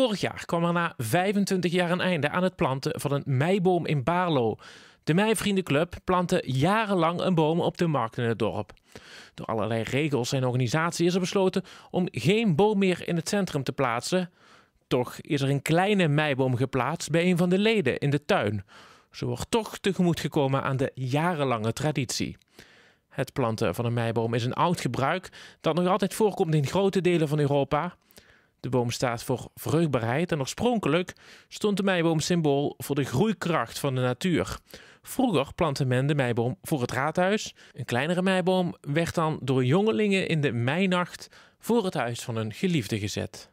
Vorig jaar kwam er na 25 jaar een einde aan het planten van een meiboom in Barlo. De Meivriendenclub plantte jarenlang een boom op de markt in het dorp. Door allerlei regels en organisatie is er besloten om geen boom meer in het centrum te plaatsen. Toch is er een kleine meiboom geplaatst bij een van de leden in de tuin. Zo wordt toch tegemoet gekomen aan de jarenlange traditie. Het planten van een meiboom is een oud gebruik dat nog altijd voorkomt in grote delen van Europa. De boom staat voor vruchtbaarheid en oorspronkelijk stond de meiboom symbool voor de groeikracht van de natuur. Vroeger plantte men de meiboom voor het raadhuis. Een kleinere meiboom werd dan door jongelingen in de meinacht voor het huis van hun geliefde gezet.